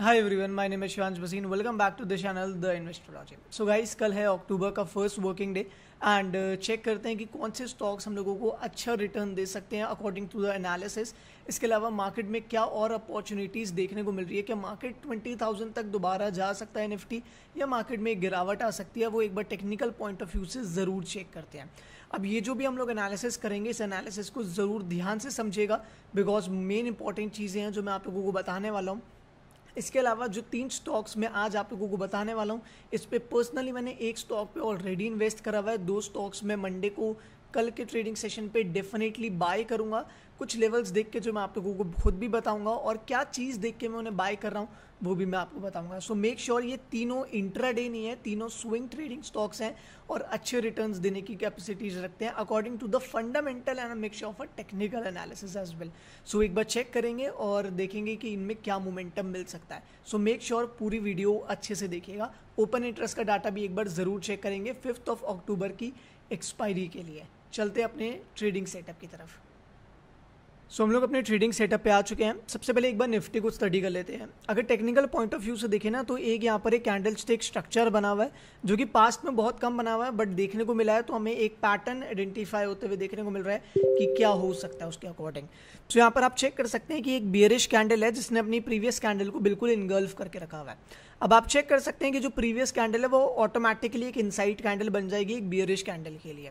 Hi everyone my name है Shivansh Basin welcome back to the channel the Investology so guys कल है अक्टूबर का first working day and check करते हैं कि कौन से स्टॉक्स हम लोगों को अच्छा रिटर्न दे सकते हैं अकॉर्डिंग टू द एनालिसिस इसके अलावा मार्केट में क्या और अपॉर्चुनिटीज़ देखने को मिल रही है क्या मार्केट थाउजेंड तक दोबारा जा सकता है निफ्टी या मार्केट में गिरावट आ सकती है वो एक बार टेक्निकल पॉइंट ऑफ व्यू से ज़रूर चेक करते हैं अब ये जो भी हम लोग एनालिसिस करेंगे इस एनालिसिस को ज़रूर ध्यान से समझेगा बिकॉज मेन इंपॉर्टेंट चीज़ें हैं जो मैं आप लोगों को बताने वाला हूँ इसके अलावा जो तीन स्टॉक्स मैं आज आप लोगों को बताने वाला हूँ इस पर पर्सनली मैंने एक स्टॉक पे ऑलरेडी इन्वेस्ट करा हुआ है दो स्टॉक्स मैं मंडे को कल के ट्रेडिंग सेशन पे डेफिनेटली बाय करूँगा कुछ लेवल्स देख के जो मैं आप लोगों को खुद भी बताऊँगा और क्या चीज़ देख के मैं उन्हें बाय कर रहा हूँ वो भी मैं आपको बताऊँगा सो मेक श्योर ये तीनों इंट्राडे नहीं है तीनों स्विंग ट्रेडिंग स्टॉक्स हैं और अच्छे रिटर्न देने की कैपेसिटीज रखते हैं according to the fundamental and make sure for technical analysis as well so एक बार चेक करेंगे और देखेंगे कि इनमें क्या मोमेंटम मिल सकता है सो मेक श्योर पूरी वीडियो अच्छे से देखिएगा ओपन इंटरेस्ट का डाटा भी एक बार ज़रूर चेक करेंगे फिफ्थ ऑफ अक्टूबर की एक्सपायरी के लिए चलते हैं अपने ट्रेडिंग सेटअप की तरफ सो so, हम लोग अपने ट्रेडिंग सेटअप पे आ चुके हैं सबसे पहले एक बार निफ्टी को स्टडी कर लेते हैं अगर टेक्निकल पॉइंट ऑफ व्यू से देखें ना तो एक यहाँ पर एक कैंडल स्टिक स्ट्रक्चर बना हुआ है जो कि पास्ट में बहुत कम बना हुआ है बट देखने को मिला है तो हमें एक पैटर्न आइडेंटिफाई होते हुए देखने को मिल रहा है कि क्या हो सकता है उसके अकॉर्डिंग सो so, यहाँ पर आप चेक कर सकते हैं कि एक बियरिश कैंडल है जिसने अपनी प्रीवियस कैंडल को बिल्कुल इनगल्फ करके रखा हुआ है अब आप चेक कर सकते हैं कि जो प्रीवियस कैंडल है वो ऑटोमेटिकली एक इनसाइट कैंडल बन जाएगी एक बियरिश कैंडल के लिए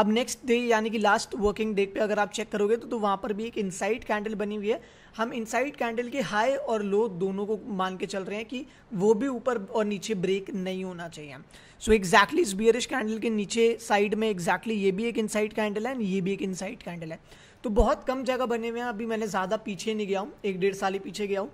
अब नेक्स्ट डे यानी कि लास्ट वर्किंग डे पे अगर आप चेक करोगे तो, तो वहाँ पर भी एक इनसाइट कैंडल बनी हुई है हम इनसाइट कैंडल के हाई और लो दोनों को मान के चल रहे हैं कि वो भी ऊपर और नीचे ब्रेक नहीं होना चाहिए सो एग्जैक्टली इस बियरिश कैंडल के नीचे साइड में एग्जैक्टली exactly ये भी एक इनसाइट कैंडल है एंड ये भी एक इनसाइट कैंडल है तो बहुत कम जगह बने हुए हैं अभी मैंने ज़्यादा पीछे नहीं गया हूँ एक डेढ़ साल ही पीछे गया हूँ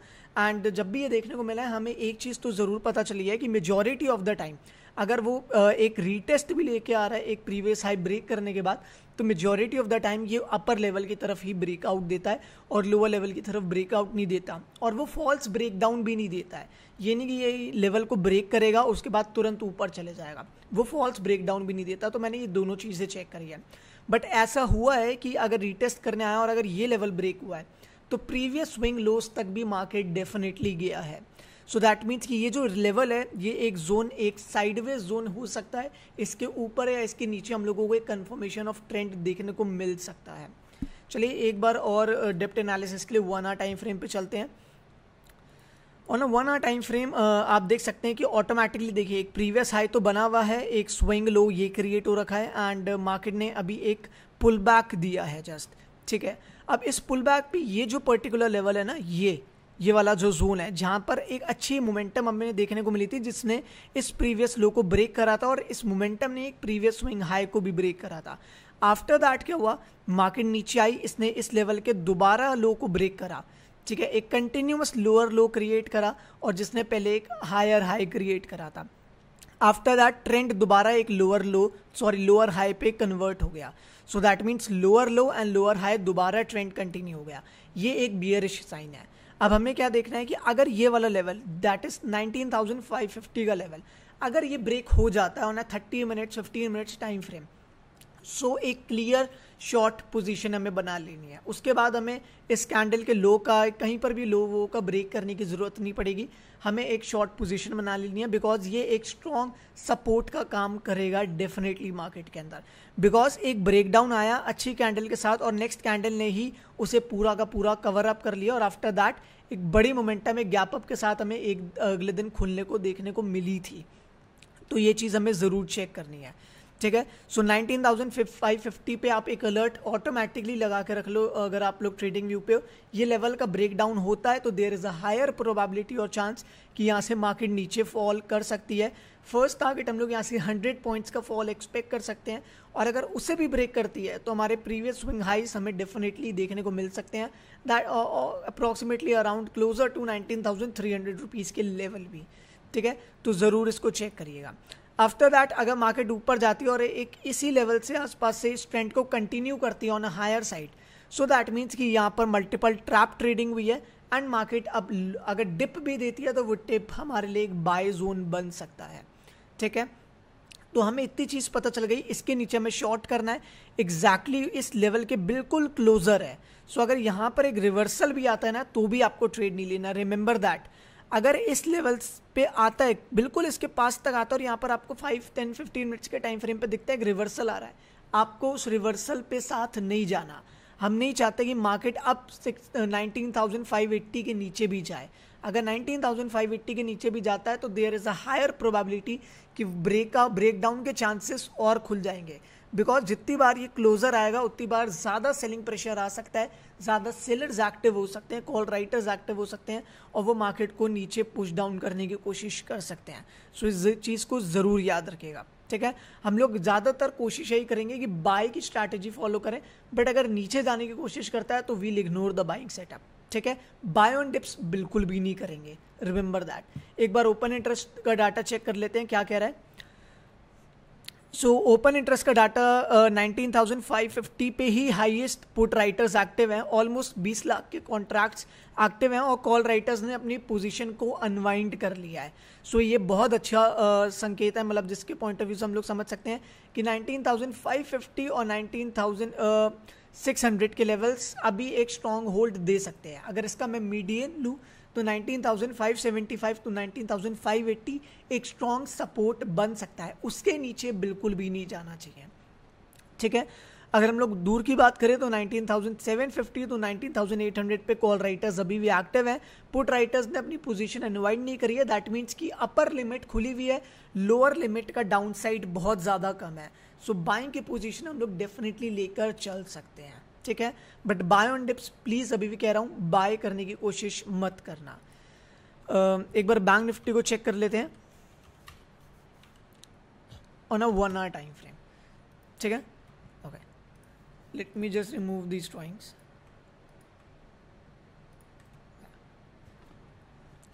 एंड जब भी ये देखने को मिला है हमें एक चीज़ तो ज़रूर पता चली है कि मेजोरिटी ऑफ द टाइम अगर वो एक रीटेस्ट भी लेके आ रहा है एक प्रीवियस हाई ब्रेक करने के बाद तो मेजोरिटी ऑफ द टाइम ये अपर लेवल की तरफ ही ब्रेकआउट देता है और लोअर लेवल की तरफ ब्रेकआउट नहीं देता और वो फॉल्स ब्रेकडाउन भी नहीं देता है ये नहीं कि ये लेवल को ब्रेक करेगा उसके बाद तुरंत ऊपर चले जाएगा वो फॉल्स ब्रेकडाउन भी नहीं देता तो मैंने ये दोनों चीज़ें चेक करी है बट ऐसा हुआ है कि अगर रीटेस्ट करने आया और अगर ये लेवल ब्रेक हुआ है तो प्रीवियस स्विंग लोस तक भी मार्केट डेफिनेटली गया है सो दैट मीन्स कि ये जो लेवल है ये एक जोन एक साइडवेज जोन हो सकता है इसके ऊपर या इसके नीचे हम लोगों को एक कन्फर्मेशन ऑफ ट्रेंड देखने को मिल सकता है चलिए एक बार और डेप्ट एनालिसिस के लिए वन आर टाइम फ्रेम पे चलते हैं on one hour time frame आप देख सकते हैं कि ऑटोमेटिकली देखिए एक प्रीवियस हाई तो बना हुआ है एक स्विंग लो ये क्रिएट हो रखा है एंड मार्केट ने अभी एक पुल बैक दिया है जस्ट ठीक है अब इस पुल बैक पर ये जो पर्टिकुलर लेवल है ना ये ये वाला जो जोन है जहाँ पर एक अच्छी मोमेंटम हमें देखने को मिली थी जिसने इस प्रीवियस लो को ब्रेक करा था और इस मोमेंटम ने एक प्रीवियस स्विंग हाई को भी ब्रेक करा था आफ्टर दैट क्या हुआ मार्केट नीचे आई इसने इस लेवल के दोबारा लो को ब्रेक करा ठीक है एक कंटिन्यूस लोअर लो क्रिएट करा और जिसने पहले एक हायर हाई क्रिएट करा था आफ्टर दैट ट्रेंड दोबारा एक lower low sorry lower high पे कन्वर्ट हो गया so that means lower low and lower high दोबारा ट्रेंड कंटिन्यू हो गया ये एक बियरिश साइन है अब हमें क्या देखना है कि अगर ये वाला लेवल दैट इज 19,550 का लेवल अगर ये ब्रेक हो जाता है on thirty minutes fifteen minutes time frame so so, एक क्लियर शॉर्ट पोजीशन हमें बना लेनी है उसके बाद हमें इस कैंडल के लो का कहीं पर भी लो वो का ब्रेक करने की ज़रूरत नहीं पड़ेगी हमें एक शॉर्ट पोजीशन बना लेनी है बिकॉज ये एक स्ट्रॉन्ग सपोर्ट का काम करेगा डेफिनेटली मार्केट के अंदर बिकॉज एक ब्रेकडाउन आया अच्छी कैंडल के साथ और नेक्स्ट कैंडल ने ही उसे पूरा का पूरा कवर अप कर लिया और आफ्टर दैट एक बड़ी मोमेंटम एक गैप अप के साथ हमें एक अगले दिन खुलने को देखने को मिली थी तो ये चीज़ हमें ज़रूर चेक करनी है ठीक है so nineteen thousand five fifty पे आप एक अलर्ट ऑटोमेटिकली लगा के रख लो अगर आप लोग ट्रेडिंग व्यू पे हो ये लेवल का ब्रेकडाउन होता है तो there is a higher probability और चांस कि यहाँ से मार्केट नीचे फॉल कर सकती है फर्स्ट टारगेट हम लोग यहाँ से हंड्रेड पॉइंट्स का फॉल एक्सपेक्ट कर सकते हैं और अगर उसे भी ब्रेक करती है तो हमारे प्रीवियस स्विंग हाइस हमें डेफिनेटली देखने को मिल सकते हैं that approximately around closer to nineteen thousand three hundred rupees के लेवल भी ठीक है तो ज़रूर इसको चेक करिएगा आफ्टर दैट अगर मार्केट ऊपर जाती है और एक इसी लेवल से आसपास से इस ट्रेंड को कंटिन्यू करती है on a higher side so that means कि यहाँ पर मल्टीपल ट्रैप ट्रेडिंग हुई है एंड मार्केट अब अगर डिप भी देती है तो वो टिप हमारे लिए एक बाय जोन बन सकता है ठीक है तो हमें इतनी चीज़ पता चल गई इसके नीचे हमें शॉर्ट करना है एग्जैक्टली exactly इस लेवल के बिल्कुल क्लोजर है सो so अगर यहाँ पर एक रिवर्सल भी आता है ना तो भी आपको ट्रेड नहीं लेना रिमेंबर दैट अगर इस लेवल्स पे आता है बिल्कुल इसके पास तक आता है और यहाँ पर आपको फाइव टेन फिफ्टीन मिनट्स के टाइम फ्रेम पे दिखता है एक रिवर्सल आ रहा है आपको उस रिवर्सल पे साथ नहीं जाना हम नहीं चाहते कि मार्केट अब six nineteen thousand five eighty के नीचे भी जाए अगर नाइनटीन थाउजेंड फाइव एट्टी के नीचे भी जाता है तो there is a higher probability कि ब्रेक ब्रेकडाउन के चांसेस और खुल जाएंगे बिकॉज जितनी बार ये क्लोजर आएगा उतनी बार ज़्यादा सेलिंग प्रेशर आ सकता है ज़्यादा सेलर्स एक्टिव हो सकते हैं कॉल राइटर्स एक्टिव हो सकते हैं और वो मार्केट को नीचे पुश डाउन करने की कोशिश कर सकते हैं सो so, इस चीज़ को ज़रूर याद रखेगा ठीक है हम लोग ज़्यादातर कोशिश यही करेंगे कि बाई की स्ट्रैटेजी फॉलो करें बट अगर नीचे जाने की कोशिश करता है तो we'll ignore the buying setup ठीक है बाय ऑन डिप्स बिल्कुल भी नहीं करेंगे रिमेंबर दैट एक बार ओपन इंटरेस्ट का डाटा चेक कर लेते हैं क्या कह रहा है सो ओपन इंटरेस्ट का data nineteen thousand five fifty पे ही हाईएस्ट पुट राइटर्स एक्टिव हैं ऑलमोस्ट बीस लाख के कॉन्ट्रैक्ट्स एक्टिव हैं और कॉल राइटर्स ने अपनी पोजीशन को अनवाइंड कर लिया है सो so, ये बहुत अच्छा uh, संकेत है मतलब जिसके पॉइंट ऑफ व्यू से हम लोग समझ सकते हैं कि 19,550 और 19,600 हंड्रेड uh, के लेवल्स अभी एक स्ट्रॉन्ग होल्ड दे सकते हैं अगर इसका मैं मीडियन लूँ तो 19,575 टू 19,580 एक स्ट्रॉन्ग सपोर्ट बन सकता है उसके नीचे बिल्कुल भी नहीं जाना चाहिए ठीक है अगर हम लोग दूर की बात करें तो 19,750 तो 19,800 पे कॉल राइटर्स अभी भी एक्टिव हैं पुट राइटर्स ने अपनी पोजीशन एनवाइड नहीं करी है दैट मीन्स कि अपर लिमिट खुली हुई है लोअर लिमिट का डाउनसाइड बहुत ज़्यादा कम है सो so, बाइंग की पोजीशन हम लोग डेफिनेटली लेकर चल सकते हैं ठीक है but buy on dips please अभी भी कह रहा हूं बाय करने की कोशिश मत करना एक बार बैंक निफ्टी को चेक कर लेते हैं on a one hour time frame ठीक है okay let me just remove these drawings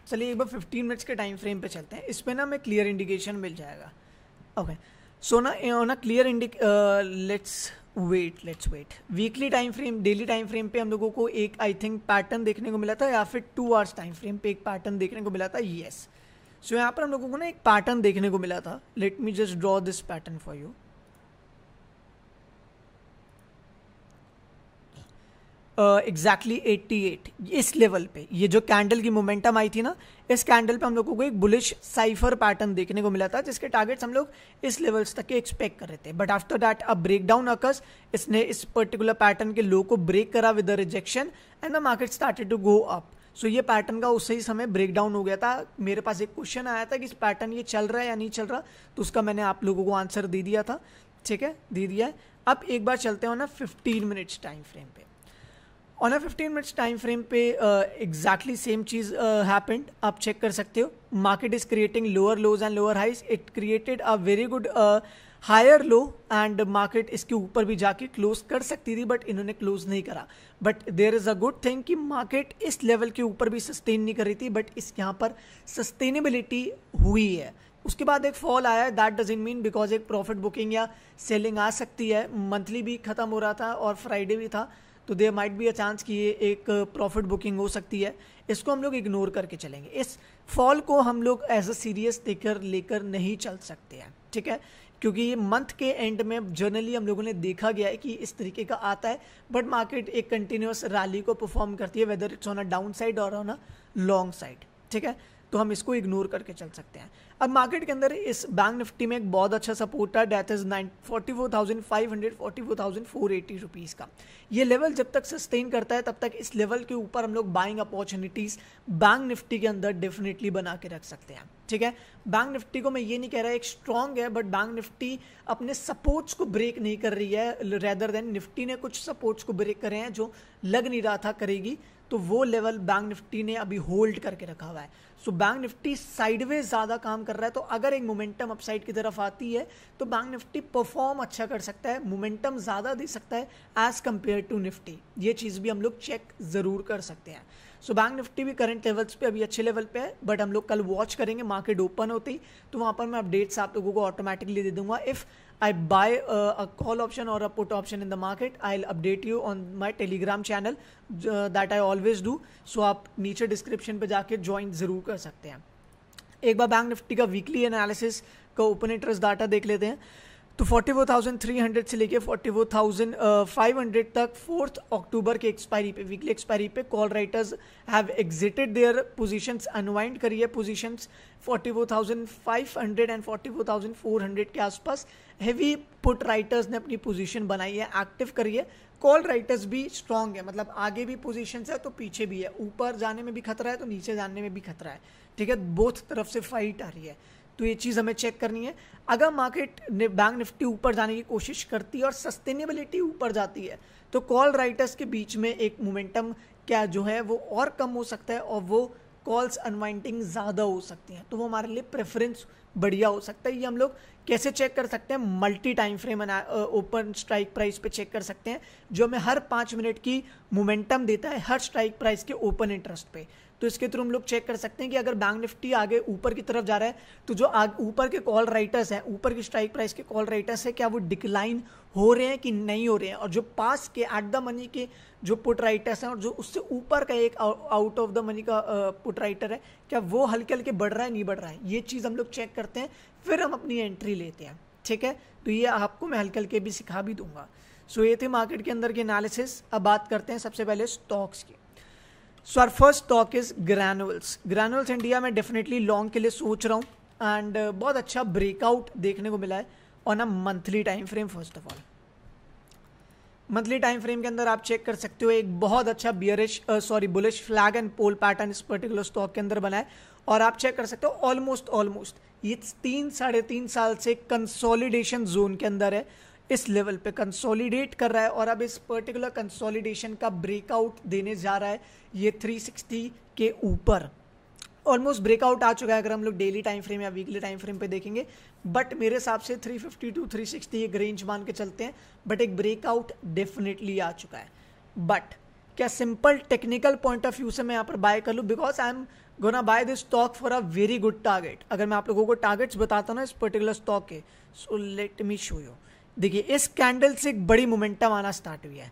चलिए एक बार 15 मिनट्स के टाइम फ्रेम पे चलते हैं इसमें ना हमें क्लियर इंडिकेशन मिल जाएगा ओके सो ना on a clear indic let's wait let's wait weekly time frame daily time frame पे हम लोगों को एक आई थिंक पैटर्न देखने को मिला था या फिर टू आवर्स टाइम फ्रेम पे एक पैटर्न देखने को मिला था येस yes. सो so, यहाँ पर हम लोगों को ना एक पैटर्न देखने को मिला था let me just draw this pattern for you exactly eighty eight इस लेवल पे ये जो कैंडल की मोमेंटम आई थी ना इस कैंडल पे हम लोगों को एक बुलिश साइफर पैटर्न देखने को मिला था जिसके टारगेट्स हम लोग इस लेवल्स तक के एक्सपेक्ट कर रहे थे बट आफ्टर दैट अब ब्रेक डाउन अकर्स इसने इस पर्टिकुलर पैटर्न के लो को ब्रेक करा with the rejection and the market started to go up so ये पैटर्न का उस ही समय ब्रेक डाउन हो गया था मेरे पास एक क्वेश्चन आया था कि इस पैटर्न ये चल रहा है या नहीं चल रहा तो उसका मैंने आप लोगों को आंसर दे दिया था ठीक है दे दिया है अब एक बार चलते हो ना फिफ्टीन मिनट्स टाइम फ्रेम पे on a fifteen minutes time frame पे एग्जैक्टली सेम चीज़ हैपेंड आप चेक कर सकते हो market is creating lower lows and lower highs it created a very good higher low and market इसके ऊपर भी जाके क्लोज कर सकती थी बट इन्होंने क्लोज नहीं करा but there is a good thing कि मार्केट इस लेवल के ऊपर भी सस्टेन नहीं कर रही थी बट इस यहाँ पर सस्टेनेबिलिटी हुई है उसके बाद एक फॉल आया that doesn't mean because एक प्रॉफिट बुकिंग या सेलिंग आ सकती है मंथली भी ख़त्म हो रहा था और फ्राइडे भी था तो there might be a chance कि ये एक प्रॉफिट uh, बुकिंग हो सकती है इसको हम लोग इग्नोर करके चलेंगे इस फॉल को हम लोग एज अ सीरियस देकर लेकर नहीं चल सकते हैं ठीक है क्योंकि मंथ के एंड में जनरली हम लोगों ने देखा गया है कि इस तरीके का आता है बट मार्केट एक कंटिन्यूस रैली को परफॉर्म करती है whether it's on a down side और ऑन अ लॉन्ग साइड ठीक है तो हम इसको इग्नोर करके चल सकते हैं अब मार्केट के अंदर इस बैंक निफ्टी में एक बहुत अच्छा सपोर्ट था that is nine forty four thousand five hundred forty four thousand four eighty rupees का ये लेवल जब तक सस्टेन करता है तब तक इस लेवल के ऊपर हम लोग बाइंग अपॉर्चुनिटीज़ बैंक निफ्टी के अंदर डेफिनेटली बना के रख सकते हैं ठीक है बैंक निफ्टी को मैं ये नहीं कह रहा एक स्ट्रॉन्ग है बट बैंक निफ्टी अपने सपोर्ट्स को ब्रेक नहीं कर रही है रेदर देन निफ्टी ने कुछ सपोर्ट्स को ब्रेक करे हैं जो लग नहीं रहा था करेगी तो वो लेवल बैंक निफ्टी ने अभी होल्ड करके रखा हुआ है सो बैंक निफ्टी साइडवेज ज़्यादा काम कर रहा है तो अगर एक मोमेंटम अपसाइड की तरफ आती है तो बैंक निफ्टी परफॉर्म अच्छा कर सकता है मोमेंटम ज़्यादा दे सकता है एज़ कम्पेयर टू निफ्टी ये चीज़ भी हम लोग चेक ज़रूर कर सकते हैं सो बैंक निफ्टी भी करंट लेवल्स पे अभी अच्छे लेवल पे है बट हम लोग कल वॉच करेंगे मार्केट ओपन होती तो वहाँ पर मैं अपडेट्स आप लोगों को ऑटोमेटिकली दे दूंगा if I buy a call option और a put option in the market I update you on my Telegram channel that I always do so आप नीचे डिस्क्रिप्शन पर जाके ज्वाइन ज़रूर कर सकते हैं एक बार बैंक निफ्टी का वीकली एनालिसिस का ओपन इंटरेस्ट डाटा देख लेते हैं तो 44,300 से लेके 44,500 uh, तक फोर्थ अक्टूबर के एक्सपायरी पे वीकली एक्सपायरी पे call writers have exited their positions unwind करी है पोजीशंस 44,500 एंड 44,400 के आसपास हैवी पुट राइटर्स ने अपनी पोजीशन बनाई है एक्टिव करी है कॉल राइटर्स भी स्ट्रांग है मतलब आगे भी पोजिशन है तो पीछे भी है ऊपर जाने में भी खतरा है तो नीचे जाने में भी खतरा है ठीक है बोथ तरफ से फाइट आ रही है तो ये चीज़ हमें चेक करनी है अगर मार्केट बैंक निफ्टी ऊपर जाने की कोशिश करती है और सस्टेनेबिलिटी ऊपर जाती है तो कॉल राइटर्स के बीच में एक मोमेंटम क्या जो है वो और कम हो सकता है और वो कॉल्स अनवाइंटिंग ज़्यादा हो सकती हैं तो वो हमारे लिए प्रेफरेंस बढ़िया हो सकता है ये हम लोग कैसे चेक कर सकते हैं multi time frame open strike price पे चेक कर सकते हैं जो हमें हर पाँच मिनट की मोमेंटम देता है हर स्ट्राइक प्राइस के ओपन इंटरेस्ट पे तो इसके थ्रू हम लोग चेक कर सकते हैं कि अगर बैंक निफ्टी आगे ऊपर की तरफ जा रहा है तो जो ऊपर के कॉल राइटर्स हैं ऊपर की स्ट्राइक प्राइस के कॉल राइटर्स हैं क्या वो डिक्लाइन हो रहे हैं कि नहीं हो रहे हैं और जो पास के एट द मनी के जो पुट राइटर्स हैं और जो उससे ऊपर का एक आउट ऑफ द मनी का पुट राइटर है क्या वो हल्के हल्के बढ़ रहा है नहीं बढ़ रहा है ये चीज़ हम लोग चेक करते हैं फिर हम अपनी एंट्री लेते हैं ठीक है तो ये आपको मैं हल्के हल्के भी सिखा भी दूंगा सो so, ये थे मार्केट के अंदर के एनालिसिस अब बात करते हैं सबसे पहले स्टॉक्स की so our first talk is Granules Granules India में डेफिनेटली लॉन्ग के लिए सोच रहा हूँ एंड uh, बहुत अच्छा ब्रेकआउट देखने को मिला है on a monthly time frame first of all monthly time frame के अंदर आप चेक कर सकते हो एक बहुत अच्छा bearish sorry bullish flag and pole pattern इस पर्टिकुलर स्टॉक के अंदर बना है और आप चेक कर सकते हो ऑलमोस्ट ऑलमोस्ट ये तीन साढ़े तीन साल से कंसोलिडेशन जोन के अंदर है इस लेवल पे कंसोलिडेट कर रहा है और अब इस पर्टिकुलर कंसोलिडेशन का ब्रेकआउट देने जा रहा है ये 360 के ऊपर ऑलमोस्ट ब्रेकआउट आ चुका है अगर हम लोग डेली टाइम फ्रेम या वीकली टाइम फ्रेम पे देखेंगे बट मेरे हिसाब से 350 टू थ्री सिक्सटी एक रेंज मान के चलते हैं बट एक ब्रेकआउट डेफिनेटली आ चुका है बट क्या simple technical point of view से मैं यहाँ पर बाय कर लूँ because I am gonna buy this stock for a very good target अगर मैं आप लोगों को टारगेट्स बताता हूँ ना इस पर्टिकुलर स्टॉक के so let me show you देखिए इस कैंडल से एक बड़ी मोमेंटम आना स्टार्ट हुई है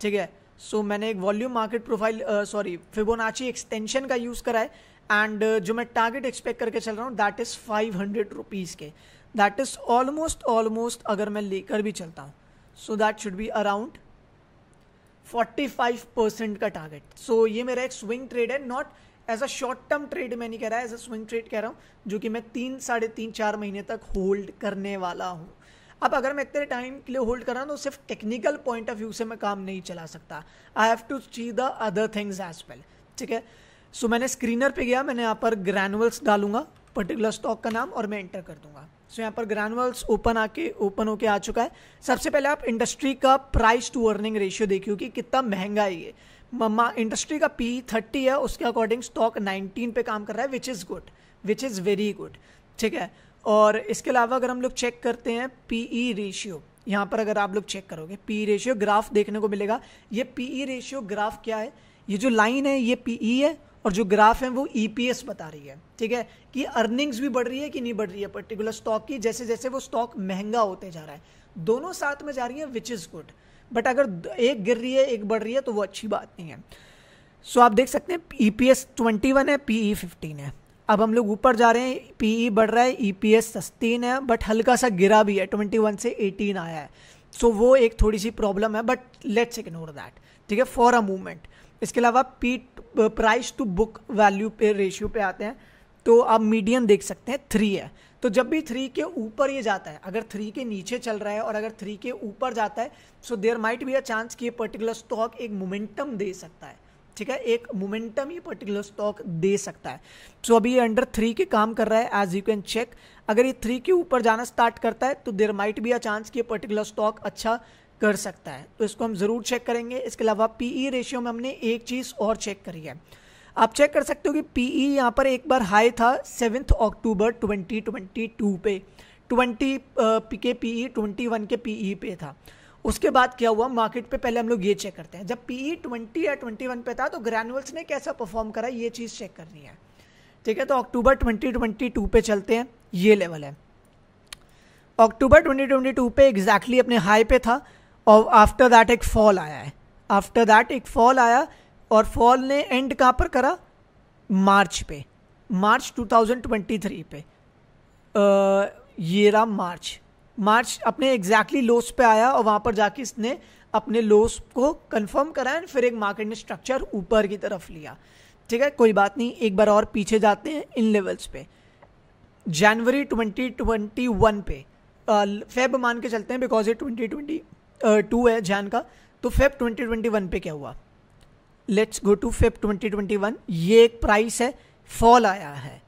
ठीक है सो so, मैंने एक volume market profile sorry Fibonacci extension का यूज़ करा है एंड uh, जो मैं टारगेट एक्सपेक्ट करके चल रहा हूँ that is five hundred rupees के दैट इज़ ऑलमोस्ट ऑलमोस्ट अगर मैं लेकर भी चलता हूँ so that should be around forty five percent का टारगेट सो so, ये मेरा एक स्विंग ट्रेड है not as a short term trade मैं नहीं कह रहा है एज अ स्विंग ट्रेड कह रहा हूँ जो कि मैं तीन साढ़े तीन चार महीने तक होल्ड करने वाला हूँ अब अगर मैं इतने टाइम के लिए होल्ड कर रहा हूँ तो सिर्फ टेक्निकल पॉइंट ऑफ व्यू से मैं काम नहीं चला सकता I have to see the other things as well ठीक है सो मैंने स्क्रीनर पे गया मैंने यहाँ पर ग्रैनुअल्स डालूंगा पर्टिकुलर स्टॉक का नाम और मैं एंटर कर दूंगा सो so, यहाँ पर ग्रैनुअल्स ओपन आके ओपन होके आ चुका है सबसे पहले आप इंडस्ट्री का प्राइस टू अर्निंग रेशियो देखियो कि कितना महंगा है ये मम्मा इंडस्ट्री का पी थर्टी है उसके अकॉर्डिंग स्टॉक नाइनटीन पे काम कर रहा है which is good which is very good ठीक है और इसके अलावा अगर हम लोग चेक करते हैं पी ई रेशियो यहाँ पर अगर आप लोग चेक करोगे पी रेशियो ग्राफ देखने को मिलेगा ये पी ई रेशियो ग्राफ क्या है ये जो लाइन है ये पी ई e है और जो ग्राफ है वो ई e बता रही है ठीक है कि अर्निंग्स भी बढ़ रही है कि नहीं बढ़ रही है पर्टिकुलर स्टॉक की जैसे जैसे वो स्टॉक महंगा होते जा रहा है दोनों साथ में जा रही है विच इज़ गुड बट अगर एक गिर रही है एक बढ़ रही है तो वो अच्छी बात नहीं है सो so, आप देख सकते हैं E P S twenty one है पी ई फिफ्टीन है अब हम लोग ऊपर जा रहे हैं पीई e बढ़ रहा है ईपीएस e सस्तीन है बट हल्का सा गिरा भी है ट्वेंटी से एटीन आया है सो so, वो एक थोड़ी सी प्रॉब्लम है बट लेट्स इग्नोर दैट ठीक है फॉर अ मूवमेंट इसके अलावा P price to book value पे रेशियो पे आते हैं तो आप मीडियम देख सकते हैं थ्री है तो जब भी थ्री के ऊपर ये जाता है अगर थ्री के नीचे चल रहा है और अगर थ्री के ऊपर जाता है so there might be a chance कि ये पर्टिकुलर स्टॉक एक मोमेंटम दे सकता है ठीक है एक मोमेंटम ये पर्टिकुलर स्टॉक दे सकता है सो so, अभी ये अंडर थ्री के काम कर रहा है एज यू कैन चेक अगर ये थ्री के ऊपर जाना स्टार्ट करता है तो there might be a chance कि ये पर्टिकुलर स्टॉक अच्छा कर सकता है तो इसको हम ज़रूर चेक करेंगे इसके अलावा पीई रेशियो e में हमने एक चीज़ और चेक करी है आप चेक कर सकते हो कि पीई e यहाँ पर एक बार हाई था सेवन्थ अक्टूबर 2022 पे 20 uh, के पीई 21 e, के पीई पे था उसके बाद क्या हुआ मार्केट पे पहले हम लोग ये चेक करते हैं जब पीई ट्वेंटी e या ट्वेंटी वन पे था तो ग्रैनुअल्स ने कैसा परफॉर्म करा ये चीज़ चेक करनी है ठीक है तो अक्टूबर ट्वेंटी ट्वेंटी टू पे चलते हैं ये लेवल है अक्टूबर ट्वेंटी ट्वेंटी टू पे एग्जैक्टली exactly अपने हाई पे था और आफ्टर दैट एक फॉल आया है आफ्टर दैट एक फॉल आया और फॉल ने एंड कहाँ पर करा मार्च पे मार्च 2023 पे आ, ये रहा मार्च मार्च अपने एग्जैक्टली लोस पे आया और वहां पर जाके इसने अपने लोस को कंफर्म करा एंड फिर एक मार्केट ने स्ट्रक्चर ऊपर की तरफ लिया ठीक है कोई बात नहीं एक बार और पीछे जाते हैं इन लेवल्स पे जनवरी 2021 पे फेब मान के चलते हैं बिकॉज ये ट्वेंटी टू है जैन का तो फेब 2021 पे क्या हुआ लेट्स गो टू फेब 2021 ये एक प्राइस है फॉल आया है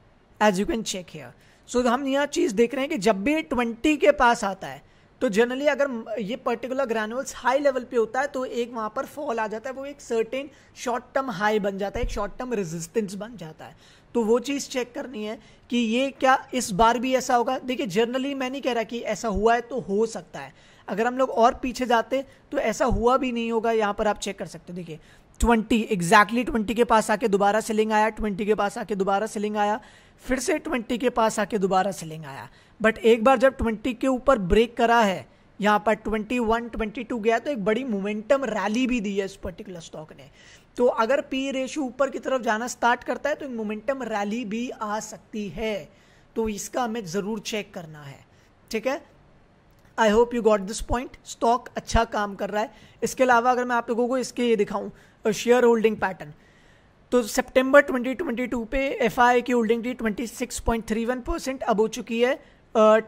as you can check here so so, हम यहाँ चीज़ देख रहे हैं कि जब भी ट्वेंटी के पास आता है तो जनरली अगर ये पर्टिकुलर ग्रैनुअल्स हाई लेवल पे होता है तो एक वहाँ पर फॉल आ जाता है वो एक सर्टेन शॉर्ट टर्म हाई बन जाता है एक शॉर्ट टर्म रेजिस्टेंस बन जाता है तो वो चीज़ चेक करनी है कि ये क्या इस बार भी ऐसा होगा देखिए जनरली मैं नहीं कह रहा कि ऐसा हुआ है तो हो सकता है अगर हम लोग और पीछे जाते तो ऐसा हुआ भी नहीं होगा यहाँ पर आप चेक कर सकते हो देखिए ट्वेंटी एग्जैक्टली ट्वेंटी के पास आके दोबारा सेलिंग आया ट्वेंटी के पास आके दोबारा सेलिंग आया फिर से ट्वेंटी के पास आके दोबारा सेलिंग आया बट एक बार जब ट्वेंटी के ऊपर ब्रेक करा है यहाँ पर ट्वेंटी वन ट्वेंटी टू गया तो एक बड़ी मोमेंटम रैली भी दी है इस पर्टिकुलर स्टॉक ने तो अगर पी रेशो ऊपर की तरफ जाना स्टार्ट करता है तो मोमेंटम रैली भी आ सकती है तो इसका हमें ज़रूर चेक करना है ठीक है I hope you got this point stock अच्छा काम कर रहा है इसके अलावा अगर मैं आप लोगों को इसके ये दिखाऊं शेयर होल्डिंग पैटर्न तो सितंबर 2022 पे एफ की होल्डिंग थी 26.31 परसेंट अब हो चुकी है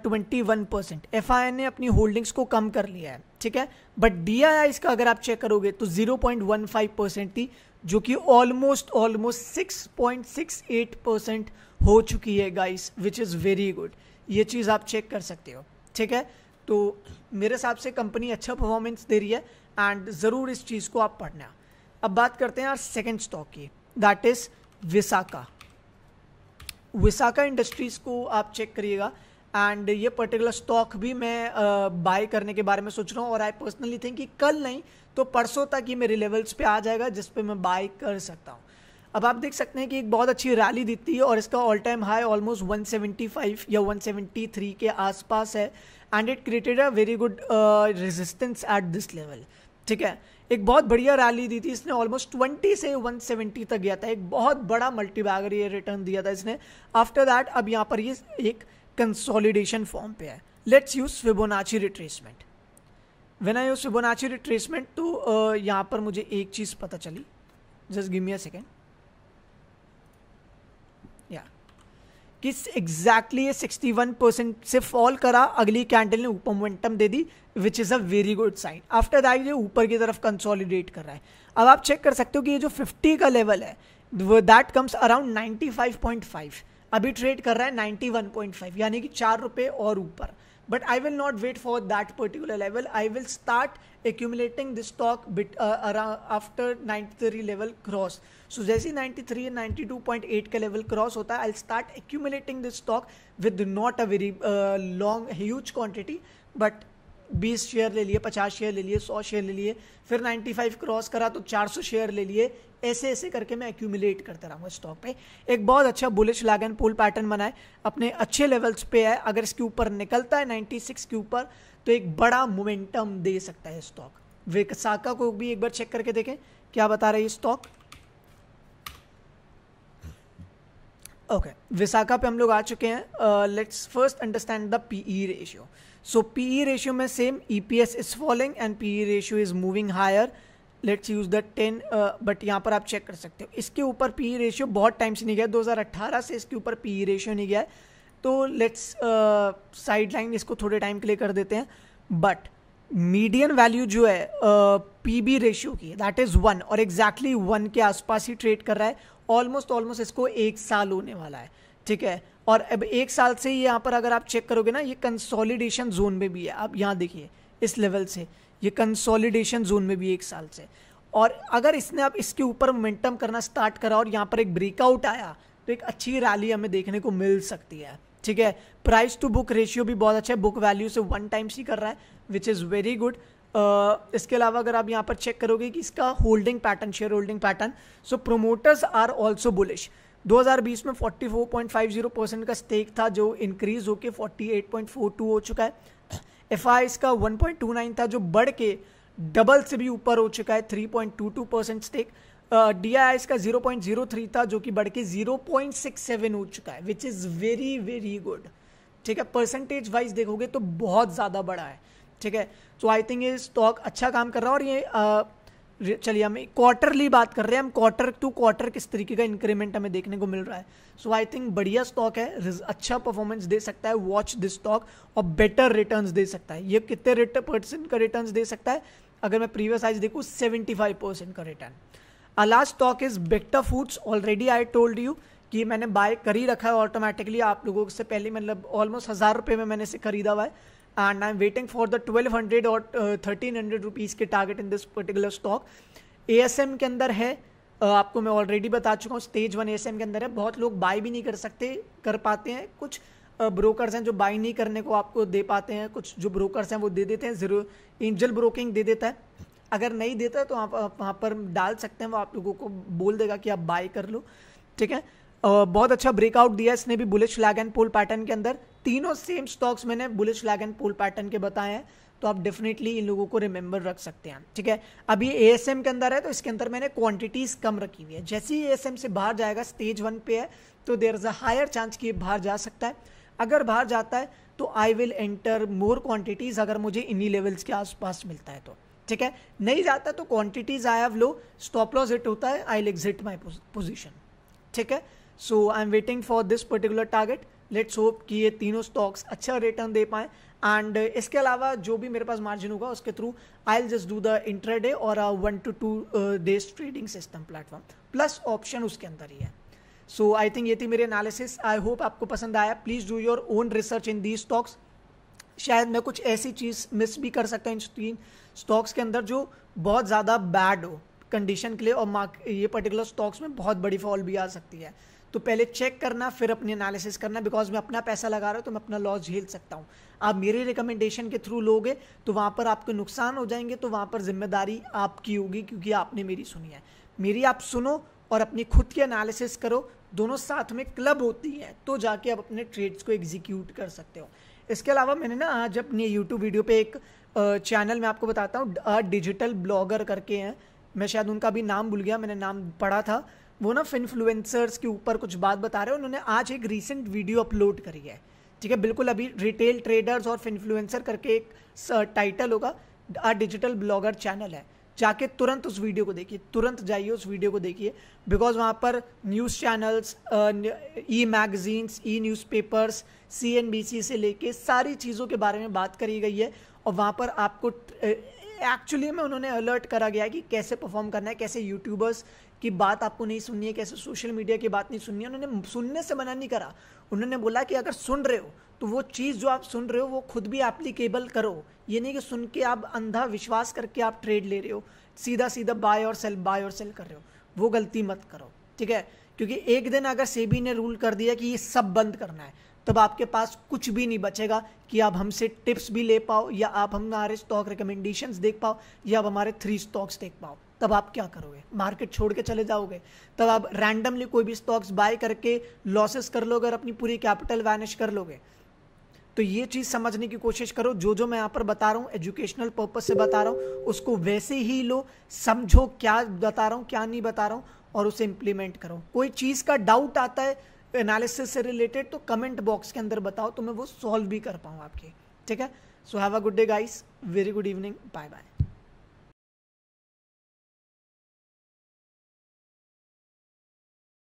ट्वेंटी वन परसेंट एफ ने अपनी होल्डिंग्स को कम कर लिया है ठीक है बट डी आई इसका अगर आप चेक करोगे तो zero point one five percent थी जो कि almost almost six six point eight percent हो चुकी है guys which is very good ये चीज़ आप चेक कर सकते हो ठीक है तो मेरे हिसाब से कंपनी अच्छा परफॉर्मेंस दे रही है एंड ज़रूर इस चीज़ को आप पढ़ना अब बात करते हैं यार सेकेंड स्टॉक की that is Visaka Visaka Industries को आप चेक करिएगा एंड ये पर्टिकुलर स्टॉक भी मैं बाय uh, करने के बारे में सोच रहा हूँ और आई पर्सनली थिंक कि कल नहीं तो परसों तक ये मेरे लेवल्स पे आ जाएगा जिस पे मैं बाय कर सकता हूँ अब आप देख सकते हैं कि एक बहुत अच्छी रैली दिखती है और इसका ऑल टाइम हाई ऑलमोस्ट 175 या 173 के आसपास है and it created a very good resistance at this level ठीक है एक बहुत बढ़िया रैली दी थी इसने ऑलमोस्ट 20 से 170 तक गया था एक बहुत बड़ा मल्टीबैगर ये रिटर्न दिया था इसने आफ्टर दैट अब यहाँ पर ये एक कंसोलिडेशन फॉर्म पे है let's use Fibonacci retracement when I use Fibonacci retracement तो यहाँ पर मुझे एक चीज़ पता चली just give me a second कि एग्जैक्टली ये वन परसेंट से फॉल करा अगली कैंडल ने ऊपर मोमेंटम दे दी which is a very good sign after that ये ऊपर की तरफ कंसोलिडेट कर रहा है अब आप चेक कर सकते हो कि ये जो फिफ्टी का लेवल है दैट कम्स अराउंड फाइव अभी ट्रेड कर रहा है फाइव यानी कि चार रुपये और ऊपर but I will not wait for that particular level. I will start accumulating this stock bit uh, around after 93 level cross. So, as 93 and 92.8 ka level cross, hota, I'll start accumulating this stock with not a very uh, long, huge quantity, but बीस share ले लिए पचास share ले लिए सौ share ले लिए फिर नाइन्टी फाइव क्रॉस करा तो चार सौ शेयर ले लिए ऐसे ऐसे करके मैं एक्यूमुलेट करता रहूँगा स्टॉक पे एक बहुत अच्छा बुलिश लागन पुल पैटर्न बनाए अपने अच्छे लेवल्स पे है अगर इसके ऊपर निकलता है नाइन्टी सिक्स के ऊपर तो एक बड़ा मोमेंटम दे सकता है स्टॉक विकसाका को भी एक बार चेक करके देखें क्या बता रहा है स्टॉक ओके विशाखा पे हम लोग आ चुके हैं let's first understand the PE ratio so PE ratio में same E P S is following and PE ratio is moving higher let's use the ten but यहाँ पर आप चेक कर सकते हो इसके ऊपर पी ई रेशियो बहुत टाइम से नहीं गया 2018 से इसके ऊपर पी ई रेशियो नहीं गया है तो लेट्स साइड लाइन इसको थोड़े टाइम के लिए कर देते हैं बट मीडियम वैल्यू जो है पी बी रेशियो की दैट इज़ वन और एग्जैक्टली exactly वन के आसपास ही ट्रेड कर रहा है ऑलमोस्ट ऑलमोस्ट इसको एक साल होने वाला है ठीक है और अब एक साल से ही यहाँ पर अगर आप चेक करोगे ना ये कंसोलिडेशन जोन में भी है आप यहाँ देखिए इस लेवल से ये कंसोलिडेशन जोन में भी एक साल से और अगर इसने आप इसके ऊपर मोमेंटम करना स्टार्ट करा और यहाँ पर एक ब्रेकआउट आया तो एक अच्छी रैली हमें देखने को मिल सकती है ठीक है प्राइस टू बुक रेशियो भी बहुत अच्छा है बुक वैल्यू से वन टाइम्स ही कर रहा है विच इज़ वेरी गुड इसके अलावा अगर आप यहाँ पर चेक करोगे कि इसका holding pattern share holding pattern so promoters are also bullish 2020 में 44.50 परसेंट का स्टेक था जो इंक्रीज होके 48.42 हो चुका है एफ आई इसका 1.29 था जो बढ़ के डबल से भी ऊपर हो चुका है 3.22 परसेंट स्टेक डी आई इसका 0.03 था जो कि बढ़ के 0.67 हो चुका है which is very very good ठीक है परसेंटेज वाइज देखोगे तो बहुत ज़्यादा बड़ा है ठीक है सो आई थिंक ये स्टॉक तो अच्छा काम कर रहा है और ये चलिए हम क्वार्टरली बात कर रहे हैं हम क्वार्टर टू क्वार्टर किस तरीके का इंक्रीमेंट हमें देखने को मिल रहा है सो आई थिंक बढ़िया स्टॉक है अच्छा परफॉर्मेंस दे सकता है वॉच दिस स्टॉक और बेटर रिटर्न दे सकता है ये कितने परसेंट का रिटर्न दे सकता है अगर मैं प्रीवियस आइज देखूँ सेवेंटी फाइव परसेंट का return at last stock is better foods already I told you कि मैंने बाय कर ही रखा है ऑटोमेटिकली आप लोगों से पहले मतलब ऑलमोस्ट हज़ार रुपये में मैंने इसे खरीदा हुआ है and am waiting for the twelve 1200 और थर्टीन हंड्रेड रुपीज़ के target in this particular stock A S M के अंदर है uh, आपको मैं ऑलरेडी बता चुका हूँ stage one A S M के अंदर है बहुत लोग बाई भी नहीं कर सकते कर पाते हैं कुछ ब्रोकर्स uh, हैं जो बाई नहीं करने को आपको दे पाते हैं कुछ जो ब्रोकर्स हैं वो दे देते हैं जरूर एंजल ब्रोकिंग दे देता है अगर नहीं देता है तो आप, वहाँ पर डाल सकते हैं वो आप लोगों को बोल देगा कि आप बाई कर लो ठीक है uh, बहुत अच्छा ब्रेकआउट दिया इसने भी bullish flag and pole pattern के अंदर तीनों सेम स्टॉक्स मैंने bullish flag and pole pattern के बताए हैं तो आप डेफिनेटली इन लोगों को रिमेंबर रख सकते हैं ठीक है अब ये ए के अंदर है तो इसके अंदर मैंने क्वांटिटीज कम रखी हुई है जैसे ही ए से बाहर जाएगा स्टेज वन पे है तो there is a higher chance कि ये बाहर जा सकता है अगर बाहर जाता है तो I will enter more quantities अगर मुझे इन्हीं लेवल्स के आसपास मिलता है तो ठीक है नहीं जाता तो quantities I have low stop loss hit होता है I will exit my position ठीक है so I am waiting for this particular target let's hope कि ये तीनों स्टॉक्स अच्छा रिटर्न दे पाएँ एंड uh, इसके अलावा जो भी मेरे पास मार्जिन होगा उसके through I will just do the intraday और one to two days trading system platform plus option उसके अंदर ही है सो आई थिंक ये थी मेरी एनालिसिस आई होप आपको पसंद आया please do your own research in these stocks शायद मैं कुछ ऐसी चीज़ मिस भी कर सकता हूँ इन तीन स्टॉक्स के अंदर जो बहुत ज़्यादा बैड हो कंडीशन के लिए और मार्क ये पर्टिकुलर स्टॉक्स में बहुत बड़ी फॉल भी आ सकती है तो पहले चेक करना फिर अपनी एनालिसिस करना बिकॉज मैं अपना पैसा लगा रहा हूँ तो मैं अपना लॉस झेल सकता हूँ आप मेरे रिकमेंडेशन के थ्रू लोगे तो वहाँ पर आपके नुकसान हो जाएंगे तो वहाँ पर जिम्मेदारी आपकी होगी क्योंकि आपने मेरी सुनी है मेरी आप सुनो और अपनी खुद की एनालिसिस करो दोनों साथ में क्लब होती है तो जाके आप अपने ट्रेड्स को एग्जीक्यूट कर सकते हो इसके अलावा मैंने ना आज अपने यूट्यूब वीडियो पे एक चैनल मैं आपको बताता हूँ डिजिटल ब्लॉगर करके हैं मैं शायद उनका भी नाम भूल गया मैंने नाम पढ़ा था वो ना इन्फ्लुएंसर्स के ऊपर कुछ बात बता रहे हैं उन्होंने आज एक रिसेंट वीडियो अपलोड करी है ठीक है बिल्कुल अभी रिटेल ट्रेडर्स और इन्फ्लुएंसर करके एक टाइटल uh, होगा आ डिजिटल ब्लॉगर चैनल है जाके तुरंत उस वीडियो को देखिए तुरंत जाइए उस वीडियो को देखिए बिकॉज वहाँ पर news channels e magazines e newspapers सी से लेके सारी चीज़ों के बारे में बात करी गई है और वहाँ पर आपको एक्चुअली uh, में उन्होंने अलर्ट करा गया है कि कैसे परफॉर्म करना है कैसे यूट्यूबर्स कि बात आपको नहीं सुननी है कैसे सोशल मीडिया की बात नहीं सुननी है उन्होंने सुनने से मना नहीं करा उन्होंने बोला कि अगर सुन रहे हो तो वो चीज़ जो आप सुन रहे हो वो खुद भी एप्लीकेबल करो ये नहीं कि सुन के आप अंधा विश्वास करके आप ट्रेड ले रहे हो सीधा सीधा बाय और सेल बाय और सेल कर रहे हो वो गलती मत करो ठीक है क्योंकि एक दिन अगर सेबी ने रूल कर दिया कि ये सब बंद करना है तब आपके पास कुछ भी नहीं बचेगा कि आप हमसे टिप्स भी ले पाओ या आप हमारे स्टॉक रिकमेंडेशंस देख पाओ या आप हमारे थ्री स्टॉक्स देख पाओ तब आप क्या करोगे मार्केट छोड़ के चले जाओगे तब आप रैंडमली कोई भी स्टॉक्स बाय करके लॉसेस कर लोगे और अपनी पूरी कैपिटल वैनिश कर लोगे तो ये चीज़ समझने की कोशिश करो जो जो मैं यहाँ पर बता रहा हूँ एजुकेशनल पर्पज से बता रहा हूँ उसको वैसे ही लो समझो क्या बता रहा हूँ क्या नहीं बता रहा हूँ और उसे इम्प्लीमेंट करो कोई चीज़ का डाउट आता है एनालिसिस से रिलेटेड तो कमेंट बॉक्स के अंदर बताओ तो मैं वो सॉल्व भी कर पाऊँ आपकी ठीक है so have a good day guys very good evening bye bye